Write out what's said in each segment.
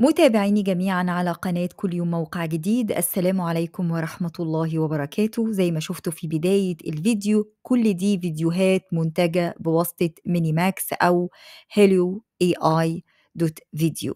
متابعيني جميعا على قناة كل يوم موقع جديد السلام عليكم ورحمة الله وبركاته زي ما شفتوا في بداية الفيديو كل دي فيديوهات منتجة بواسطة ميني ماكس أو هيلو اي اي دوت فيديو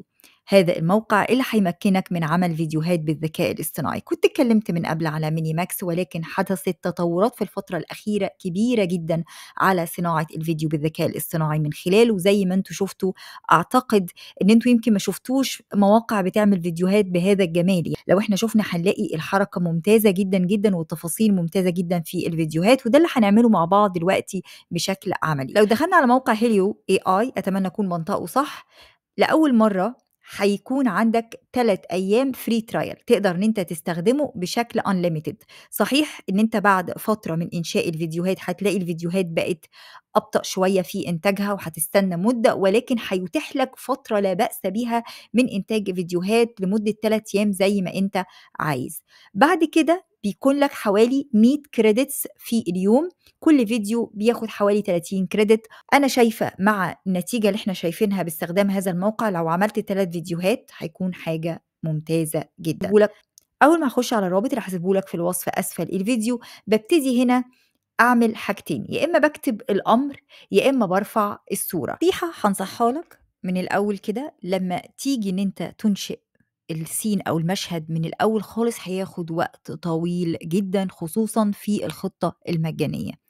هذا الموقع اللي حيمكنك من عمل فيديوهات بالذكاء الاصطناعي كنت اتكلمت من قبل على ميني ماكس ولكن حدثت تطورات في الفترة الأخيرة كبيرة جدا على صناعة الفيديو بالذكاء الاصطناعي من خلاله زي ما انتوا شفتوا أعتقد ان انتوا يمكن ما شفتوش مواقع بتعمل فيديوهات بهذا الجمال يعني لو احنا شفنا هنلاقي الحركة ممتازة جدا جدا والتفاصيل ممتازة جدا في الفيديوهات وده اللي هنعمله مع بعض دلوقتي بشكل عملي لو دخلنا على موقع هيليو اي اي اتمنى اكون منطقه صح لأول مرة هيكون عندك ثلاث ايام فري ترايل تقدر ان انت تستخدمه بشكل unlimited صحيح ان انت بعد فتره من انشاء الفيديوهات هتلاقي الفيديوهات بقت ابطا شويه في انتاجها وهتستنى مده ولكن هيتيح لك فتره لا باس بها من انتاج فيديوهات لمده ثلاث ايام زي ما انت عايز بعد كده بيكون لك حوالي 100 كريدتس في اليوم كل فيديو بياخد حوالي 30 كريدت انا شايفه مع النتيجه اللي احنا شايفينها باستخدام هذا الموقع لو عملت ثلاث فيديوهات هيكون حاجه ممتازه جدا اول ما اخش على الرابط اللي هسيبه لك في الوصف اسفل الفيديو ببتدي هنا اعمل حاجتين يا اما بكتب الامر يا اما برفع الصوره نصيحه هنصحها لك من الاول كده لما تيجي ان انت تنشئ السين او المشهد من الاول خالص هياخد وقت طويل جدا خصوصا في الخطه المجانيه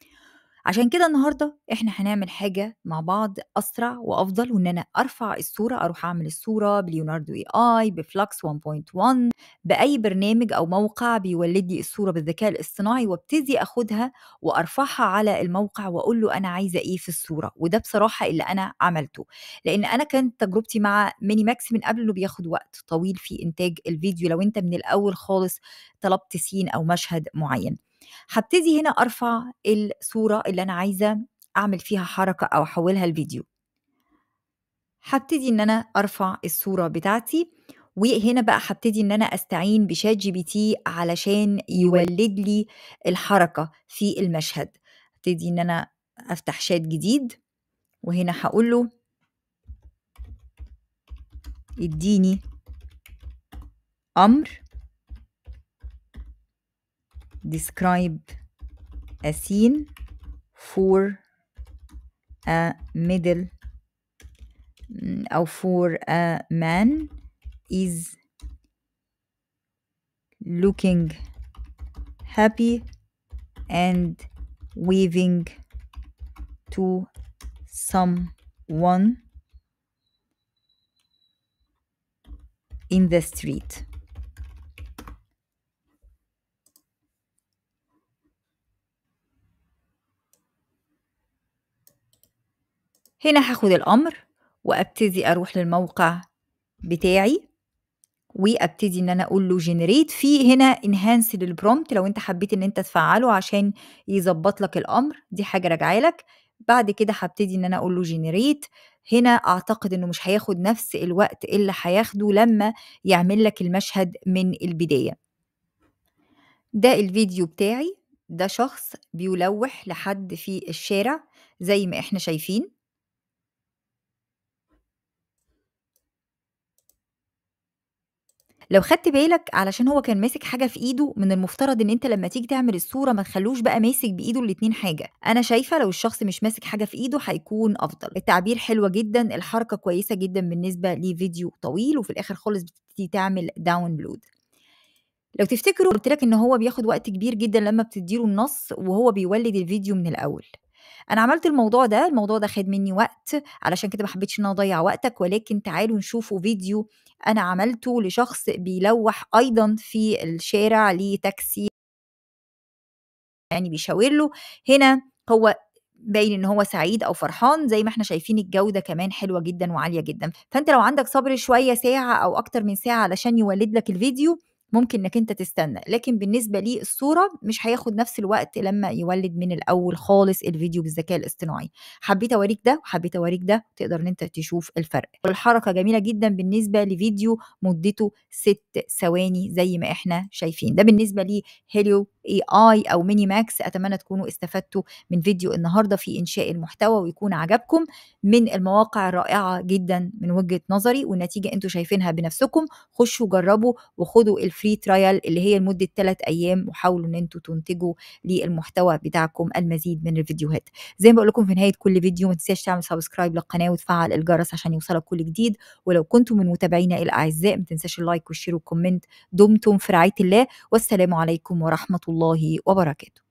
عشان كده النهارده احنا هنعمل حاجه مع بعض اسرع وافضل وان انا ارفع الصوره اروح اعمل الصوره بليوناردو اي اي بفلكس 1.1 باي برنامج او موقع بيولد لي الصوره بالذكاء الاصطناعي وابتدي اخدها وارفعها على الموقع واقول له انا عايزه ايه في الصوره وده بصراحه اللي انا عملته لان انا كانت تجربتي مع ميني ماكس من قبل انه بياخد وقت طويل في انتاج الفيديو لو انت من الاول خالص طلبت سين او مشهد معين هبتدي هنا ارفع الصوره اللي انا عايزه اعمل فيها حركه او احولها لفيديو هبتدي ان انا ارفع الصوره بتاعتي وهنا بقى هبتدي ان انا استعين بشات جي بي تي علشان يولد لي الحركه في المشهد هبتدي ان انا افتح شات جديد وهنا هقول له اديني امر describe a scene for a middle mm, or for a man is looking happy and waving to someone in the street. هنا هاخد الأمر وأبتدي أروح للموقع بتاعي وابتدي ان انا اقول له جنريت في هنا انهانس للبرومت لو انت حبيت ان انت تفعله عشان يظبط لك الامر دي حاجه راجعه لك بعد كده هبتدي ان انا اقول له جنريت هنا اعتقد انه مش هياخد نفس الوقت اللي هياخده لما يعمل لك المشهد من البدايه ده الفيديو بتاعي ده شخص بيلوح لحد في الشارع زي ما احنا شايفين لو خدت بالك علشان هو كان ماسك حاجه في ايده من المفترض ان انت لما تيجي تعمل الصوره ما تخلوش بقى ماسك بايده الاثنين حاجه انا شايفه لو الشخص مش ماسك حاجه في ايده هيكون افضل التعبير حلوه جدا الحركه كويسه جدا بالنسبه لفيديو طويل وفي الاخر خالص بتبتدي تعمل داونلود لو تفتكروا قلت لك ان هو بياخد وقت كبير جدا لما بتديله النص وهو بيولد الفيديو من الاول انا عملت الموضوع ده الموضوع ده خد مني وقت علشان كده ما حبيتش ان انا اضيع وقتك ولكن تعالوا نشوفوا فيديو انا عملته لشخص بيلوح ايضا في الشارع لتاكسي يعني بيشاور له هنا هو باين ان هو سعيد او فرحان زي ما احنا شايفين الجوده كمان حلوه جدا وعاليه جدا فانت لو عندك صبر شويه ساعه او اكتر من ساعه علشان يولد لك الفيديو ممكن انك انت تستنى لكن بالنسبه لي الصوره مش هياخد نفس الوقت لما يولد من الاول خالص الفيديو بالذكاء الاصطناعي حبيت اوريك ده وحبيت اوريك ده تقدر ان انت تشوف الفرق الحركه جميله جدا بالنسبه لفيديو مدته ست ثواني زي ما احنا شايفين ده بالنسبه لهيليو اي اي او ميني ماكس اتمنى تكونوا استفدتوا من فيديو النهارده في انشاء المحتوى ويكون عجبكم من المواقع الرائعه جدا من وجهه نظري والنتيجه انتوا شايفينها بنفسكم خشوا جربوا وخدوا الفري ترايل اللي هي لمده ثلاث ايام وحاولوا ان انتوا تنتجوا للمحتوى بتاعكم المزيد من الفيديوهات زي ما بقول لكم في نهايه كل فيديو ما تنساش تعمل سبسكرايب للقناه وتفعل الجرس عشان يوصلك كل جديد ولو كنتم من متابعينا الاعزاء ما تنساش اللايك والشير والكومنت دمتم في رعايه الله والسلام عليكم ورحمه الله الله وبركاته